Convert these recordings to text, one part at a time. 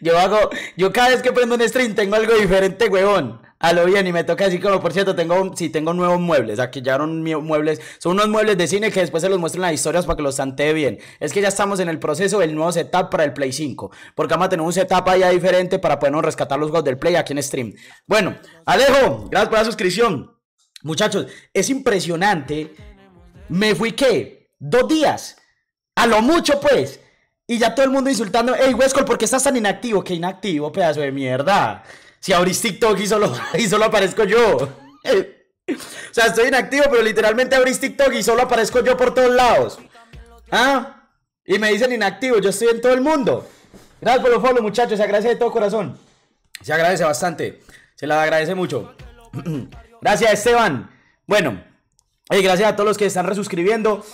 yo hago, yo cada vez que prendo un stream tengo algo diferente, huevón. A lo bien, y me toca así como, por cierto, tengo, Si tengo nuevos muebles. Aquí llegaron muebles, son unos muebles de cine que después se los muestro en las historias para que los santee bien. Es que ya estamos en el proceso del nuevo setup para el Play 5, porque vamos a tener un setup allá diferente para podernos rescatar los juegos del Play aquí en stream. Bueno, Alejo, gracias por la suscripción. Muchachos, es impresionante. Me fui, ¿qué? Dos días. A lo mucho, pues y ya todo el mundo insultando, hey Westcol, ¿por qué estás tan inactivo? ¿Qué inactivo, pedazo de mierda? Si abrís TikTok y solo, solo aparezco yo. o sea, estoy inactivo, pero literalmente abrís TikTok y solo aparezco yo por todos lados. ¿Ah? Y me dicen inactivo, yo estoy en todo el mundo. Gracias por los follow, muchachos, se agradece de todo corazón. Se agradece bastante, se la agradece mucho. gracias, Esteban. Bueno, Y gracias a todos los que están resuscribiendo.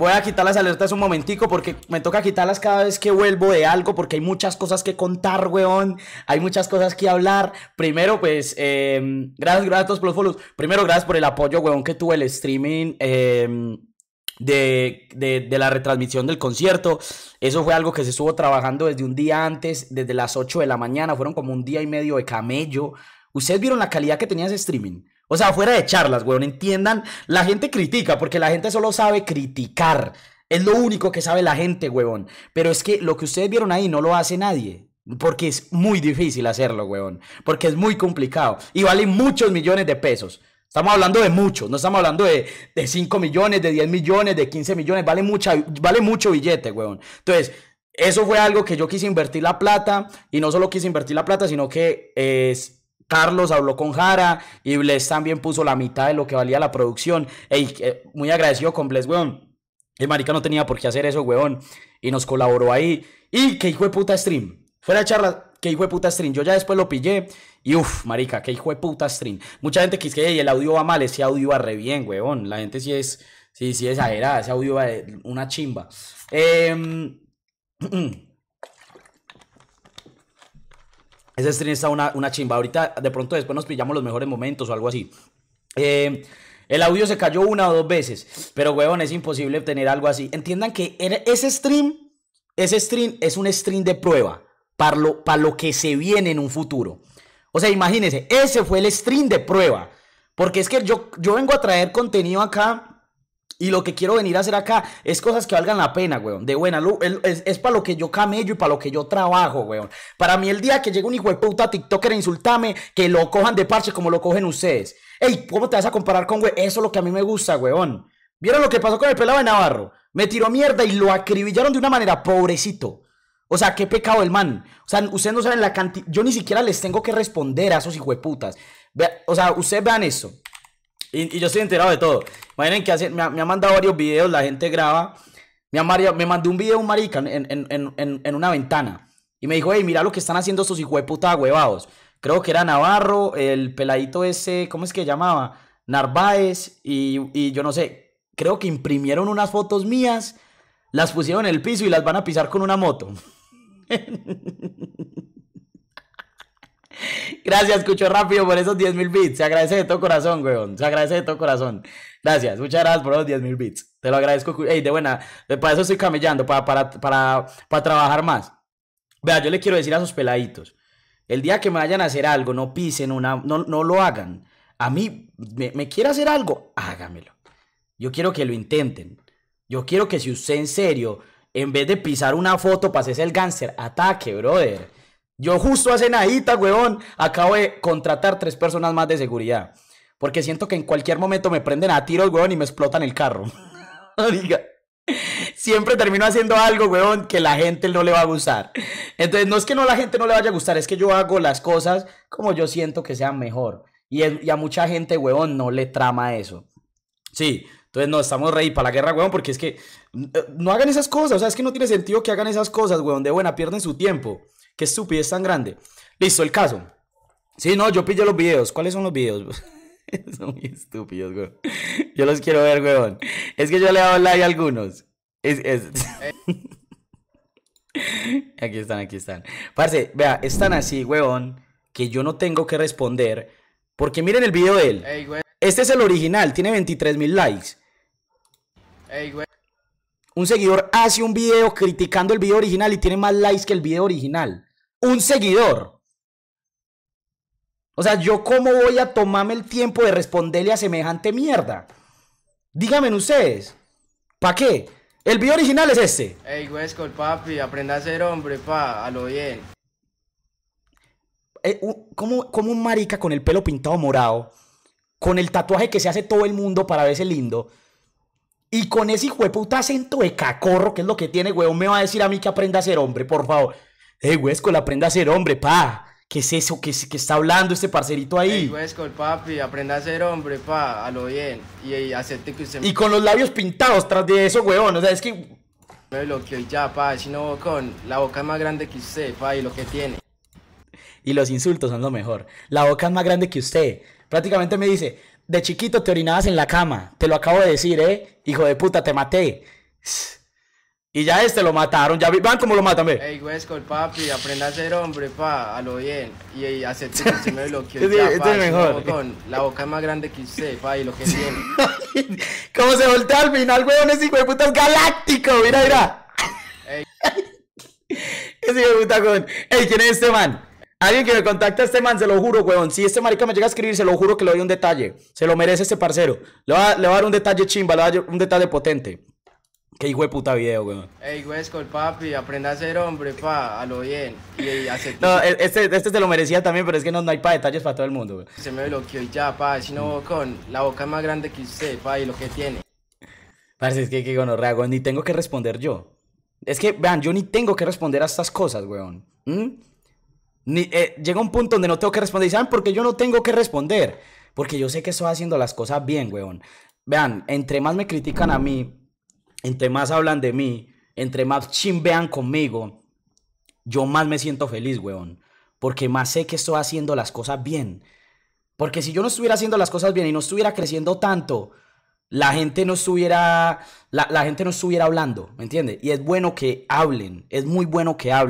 Voy a quitar las alertas un momentico porque me toca quitarlas cada vez que vuelvo de algo porque hay muchas cosas que contar, weón. Hay muchas cosas que hablar. Primero, pues, em, gracias, gracias a todos por los follows. Primero, gracias por el apoyo, weón, que tuvo el streaming. Em, de, de, de, la retransmisión del concierto. Eso fue algo que se estuvo trabajando desde un día antes, desde las 8 de la mañana. Fueron como un día y medio de camello. Ustedes vieron la calidad que tenía ese streaming. O sea, fuera de charlas, weón, entiendan. La gente critica, porque la gente solo sabe criticar. Es lo único que sabe la gente, weón. Pero es que lo que ustedes vieron ahí no lo hace nadie. Porque es muy difícil hacerlo, weón. Porque es muy complicado. Y vale muchos millones de pesos. Estamos hablando de muchos, no estamos hablando de, 5 millones, de 10 millones, de 15 millones. Vale, vale mucho billete, weón. Entonces, eso fue algo que yo quise invertir la plata. Y no solo quise invertir la plata, sino que es Carlos habló con Jara y Bless también puso la mitad de lo que valía la producción. Ey, eh, muy agradecido con Bless, weón. Y marica no tenía por qué hacer eso, weón. Y nos colaboró ahí. Y qué hijo de puta stream. Fuera de charla, que hijo de puta stream. Yo ya después lo pillé. Y uff, marica, qué hijo de puta stream. Mucha gente que dice, el audio va mal, ese audio va re bien, weón. La gente sí es, sí, sí exagerada, ese audio va una chimba. Eh, Ese stream está una, chimba. Ahorita, de pronto, después nos pillamos los mejores momentos o algo así. Eh, el audio se cayó una o dos veces, pero weón, es imposible obtener algo así. Entiendan que ese stream, ese stream es un stream de prueba para lo, para lo que se viene en un futuro. O sea, imagínense, ese fue el stream de prueba. Porque es que yo, yo vengo a traer contenido acá y lo que quiero venir a hacer acá es cosas que valgan la pena, weón. De buena luz. Es, para lo que yo camello y para lo que yo trabajo, weón. Para mí, el día que llegue un hijo de puta TikToker a insultarme, que lo cojan de parche como lo cogen ustedes. Ey, ¿cómo te vas a comparar con, weón? Eso es lo que a mí me gusta, weón. ¿Vieron lo que pasó con el pelado de Navarro? Me tiró mierda y lo acribillaron de una manera, pobrecito. O sea, qué pecado el man. O sea, ustedes no saben la cantidad. Yo ni siquiera les tengo que responder a esos de putas. O sea, ustedes vean eso. Y, yo estoy enterado de todo. Imaginen que me, ha, mandado varios videos, la gente graba. Me, me mandó un video un marica en, una ventana. Y me dijo, hey, mira lo que están haciendo esos hijos de puta huevados. Creo que era Navarro, el peladito ese, ¿cómo es que llamaba? Narváez y, y yo no sé. Creo que imprimieron unas fotos mías, las pusieron en el piso y las van a pisar con una moto. Gracias, Cucho Rápido, por esos 10 mil bits. Se agradece de todo corazón, weón. Se agradece de todo corazón. Gracias, muchas gracias por esos 10 mil bits. Te lo agradezco. Ey, de buena. Para eso estoy camellando, para, para, trabajar más. Vea, yo le quiero decir a esos peladitos. El día que me vayan a hacer algo, no pisen una, no, no lo hagan. A mí, me, me quiere hacer algo, hágamelo. Yo quiero que lo intenten. Yo quiero que si usted en serio, en vez de pisar una foto, pase el gánster, ataque, brother. Yo justo hace nadita, huevón, acabo de contratar tres personas más de seguridad. Porque siento que en cualquier momento me prenden a tiros, huevón, y me explotan el carro. Diga. Siempre termino haciendo algo, huevón, que la gente no le va a gustar. Entonces, no es que no la gente no le vaya a gustar, es que yo hago las cosas como yo siento que sean mejor. Y, a mucha gente, huevón, no le trama eso. Sí, entonces no estamos ready para la guerra, huevón, porque es que eh, no hagan esas cosas, o sea, es que no tiene sentido que hagan esas cosas, huevón, de buena, pierden su tiempo. Qué es tan grande. Listo, el caso. Sí, no, yo pillo los videos. ¿Cuáles son los videos? son muy estúpidos, Yo los quiero ver, weón. Es que yo le he dado like a algunos. aquí están, aquí están. Parce, vea, están así, weón, que yo no tengo que responder. Porque miren el video de él. este es el original, tiene 23 mil likes. Un seguidor hace un video criticando el video original y tiene más likes que el video original un seguidor. O sea, yo cómo voy a tomarme el tiempo de responderle a semejante mierda. Díganme ustedes, ¿para qué? El video original es este. Ey, el papi, aprenda a ser hombre, pa, a lo bien. Eh, ¿cómo, un marica con el pelo pintado morado, con el tatuaje que se hace todo el mundo para verse lindo, y con ese hijo de puta acento de cacorro, que es lo que tiene, weón, me va a decir a mí que aprenda a ser hombre, por favor. Eh, Huesco, aprenda a ser hombre, pa. ¿Qué es eso que, que está hablando este parcerito ahí? Ey, Huesco, papi, aprenda a ser hombre, pa, a lo bien. Y, acepte que usted... Y con los labios pintados tras de eso, huevón. O sea, es que... Me bloqueó ya, pa, sino con La boca más grande que usted, pa, y lo que tiene. Y los insultos son lo mejor. La boca es más grande que usted. Prácticamente me dice, de chiquito te orinabas en la cama. Te lo acabo de decir, eh. Hijo de puta, te maté. Y ya este lo mataron, ya vi, van como lo matan, ve. Ey, el papi, aprenda a ser hombre, pa, a lo bien. Y, y acepte que usted me bloqueó. sí, ya, pa, es mejor. la boca más grande que usted, pa, y lo que tiene. Cómo se voltea al final, weón, ese hijo de puta galáctico, mira, mira. ese hijo de puta, weón. Ey, ¿quién es este man? Alguien que me contacte a este man, se lo juro, weón. Si este marica me llega a escribir, se lo juro que le doy un detalle. Se lo merece este parcero. Le va, le va a dar un detalle chimba, le va a dar un detalle potente. Qué hijo de puta video, weón. Ey, Huesco, papi, aprenda a ser hombre, pa, a lo bien. Y, No, e-, este, este se lo merecía también, pero es que no, hay pa detalles para todo el mundo, weón. Se me bloqueó y ya, pa, si no, con la boca más grande que usted, pa, y lo que tiene. Parece es que, que no, reago. ni tengo que responder yo. Es que, vean, yo ni tengo que responder a estas cosas, weón. Ni, eh, llega un punto donde no tengo que responder. ¿Y saben por qué yo no tengo que responder? Porque yo sé que estoy haciendo las cosas bien, weón. Vean, entre más me critican a mí, entre más hablan de mí, entre más chimbean conmigo, yo más me siento feliz, weón. Porque más sé que estoy haciendo las cosas bien. Porque si yo no estuviera haciendo las cosas bien y no estuviera creciendo tanto, la gente no estuviera, la, gente no estuviera hablando, ¿me entiendes? Y es bueno que hablen, es muy bueno que hablen.